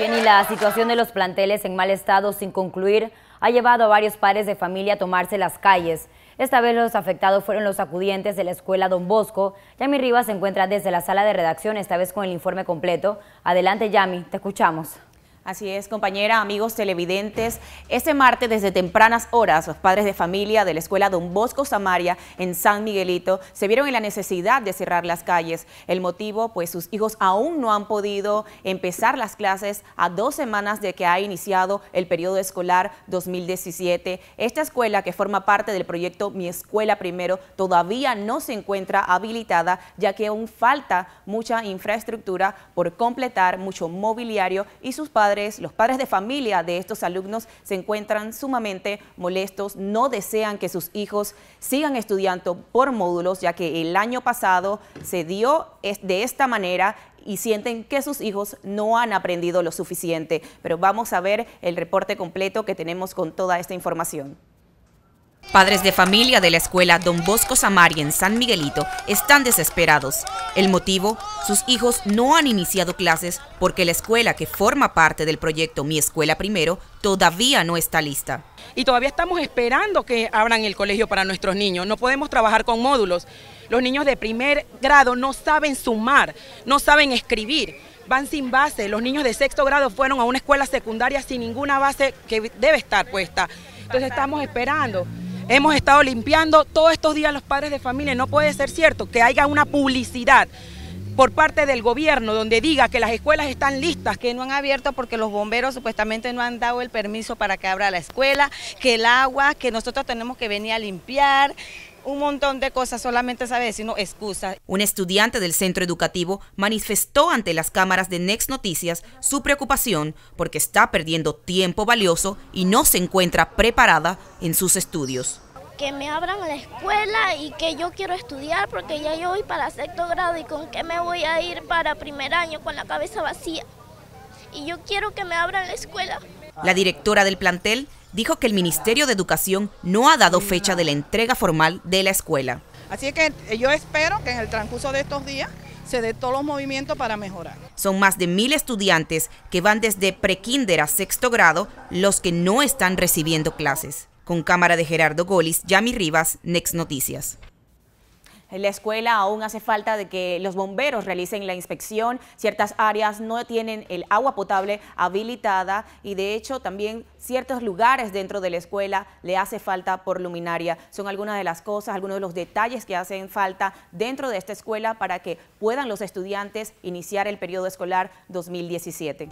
Bien, y la situación de los planteles en mal estado sin concluir ha llevado a varios padres de familia a tomarse las calles. Esta vez los afectados fueron los acudientes de la escuela Don Bosco. Yami Rivas se encuentra desde la sala de redacción, esta vez con el informe completo. Adelante, Yami, te escuchamos. Así es, compañera, amigos televidentes. Este martes, desde tempranas horas, los padres de familia de la escuela Don Bosco Samaria en San Miguelito se vieron en la necesidad de cerrar las calles. El motivo, pues sus hijos aún no han podido empezar las clases a dos semanas de que ha iniciado el periodo escolar 2017. Esta escuela, que forma parte del proyecto Mi Escuela Primero, todavía no se encuentra habilitada, ya que aún falta mucha infraestructura por completar, mucho mobiliario y sus padres los padres de familia de estos alumnos se encuentran sumamente molestos, no desean que sus hijos sigan estudiando por módulos, ya que el año pasado se dio de esta manera y sienten que sus hijos no han aprendido lo suficiente. Pero vamos a ver el reporte completo que tenemos con toda esta información. Padres de familia de la escuela Don Bosco Samari en San Miguelito están desesperados. El motivo, sus hijos no han iniciado clases porque la escuela que forma parte del proyecto Mi Escuela Primero todavía no está lista. Y todavía estamos esperando que abran el colegio para nuestros niños. No podemos trabajar con módulos. Los niños de primer grado no saben sumar, no saben escribir van sin base. Los niños de sexto grado fueron a una escuela secundaria sin ninguna base que debe estar puesta. Entonces estamos esperando hemos estado limpiando todos estos días los padres de familia. No puede ser cierto que haya una publicidad por parte del gobierno donde diga que las escuelas están listas. Que no han abierto porque los bomberos supuestamente no han dado el permiso para que abra la escuela, que el agua, que nosotros tenemos que venir a limpiar un montón de cosas, solamente sabe sino excusa Un estudiante del centro educativo manifestó ante las cámaras de Next Noticias su preocupación porque está perdiendo tiempo valioso y no se encuentra preparada en sus estudios que me abran la escuela y que yo quiero estudiar porque ya yo voy para sexto grado y con qué me voy a ir para primer año con la cabeza vacía. Y yo quiero que me abran la escuela. La directora del plantel dijo que el Ministerio de Educación no ha dado fecha de la entrega formal de la escuela. Así que eh, yo espero que en el transcurso de estos días se dé todos los movimientos para mejorar. Son más de mil estudiantes que van desde prekinder a sexto grado los que no están recibiendo clases. Con cámara de Gerardo Golis, Yami Rivas, Next Noticias la escuela aún hace falta de que los bomberos realicen la inspección, ciertas áreas no tienen el agua potable habilitada y de hecho también ciertos lugares dentro de la escuela le hace falta por luminaria. Son algunas de las cosas, algunos de los detalles que hacen falta dentro de esta escuela para que puedan los estudiantes iniciar el periodo escolar 2017.